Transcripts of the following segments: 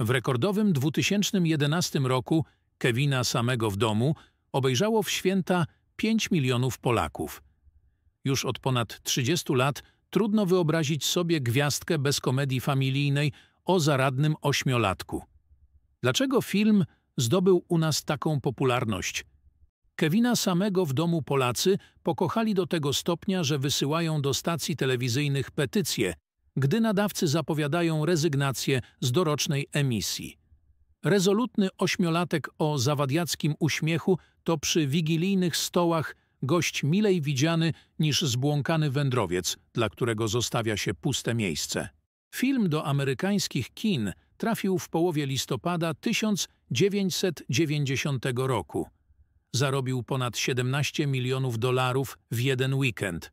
W rekordowym 2011 roku Kevina samego w domu obejrzało w święta 5 milionów Polaków. Już od ponad 30 lat trudno wyobrazić sobie gwiazdkę bez komedii familijnej o zaradnym ośmiolatku. Dlaczego film zdobył u nas taką popularność? Kevina samego w domu Polacy pokochali do tego stopnia, że wysyłają do stacji telewizyjnych petycje, gdy nadawcy zapowiadają rezygnację z dorocznej emisji. Rezolutny ośmiolatek o zawadiackim uśmiechu to przy wigilijnych stołach gość milej widziany niż zbłąkany wędrowiec, dla którego zostawia się puste miejsce. Film do amerykańskich kin trafił w połowie listopada 1990 roku. Zarobił ponad 17 milionów dolarów w jeden weekend.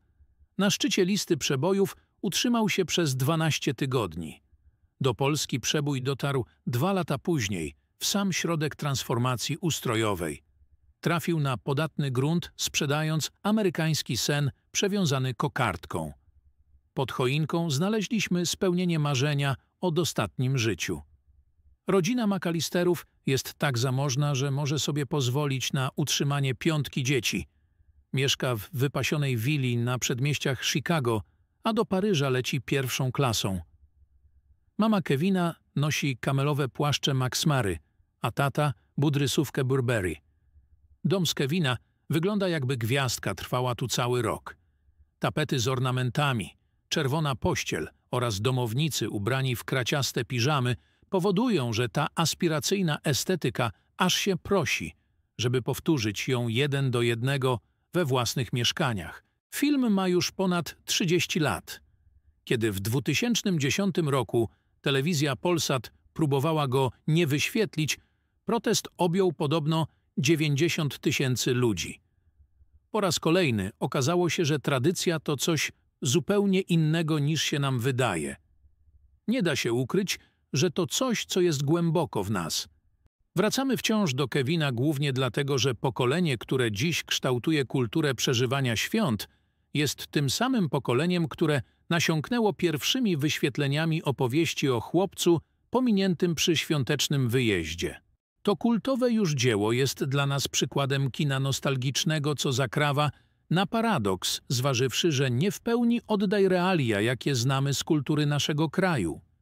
Na szczycie listy przebojów utrzymał się przez 12 tygodni. Do Polski przebój dotarł dwa lata później, w sam środek transformacji ustrojowej. Trafił na podatny grunt, sprzedając amerykański sen przewiązany kokardką. Pod choinką znaleźliśmy spełnienie marzenia o dostatnim życiu. Rodzina Makalisterów jest tak zamożna, że może sobie pozwolić na utrzymanie piątki dzieci. Mieszka w wypasionej willi na przedmieściach Chicago – a do Paryża leci pierwszą klasą. Mama Kevina nosi kamelowe płaszcze Max Mary, a tata budrysówkę Burberry. Dom z Kevina wygląda jakby gwiazdka trwała tu cały rok. Tapety z ornamentami, czerwona pościel oraz domownicy ubrani w kraciaste piżamy powodują, że ta aspiracyjna estetyka aż się prosi, żeby powtórzyć ją jeden do jednego we własnych mieszkaniach – Film ma już ponad 30 lat. Kiedy w 2010 roku telewizja Polsat próbowała go nie wyświetlić, protest objął podobno 90 tysięcy ludzi. Po raz kolejny okazało się, że tradycja to coś zupełnie innego niż się nam wydaje. Nie da się ukryć, że to coś, co jest głęboko w nas. Wracamy wciąż do Kevina głównie dlatego, że pokolenie, które dziś kształtuje kulturę przeżywania świąt – jest tym samym pokoleniem, które nasiąknęło pierwszymi wyświetleniami opowieści o chłopcu pominiętym przy świątecznym wyjeździe. To kultowe już dzieło jest dla nas przykładem kina nostalgicznego, co zakrawa na paradoks, zważywszy, że nie w pełni oddaj realia, jakie znamy z kultury naszego kraju.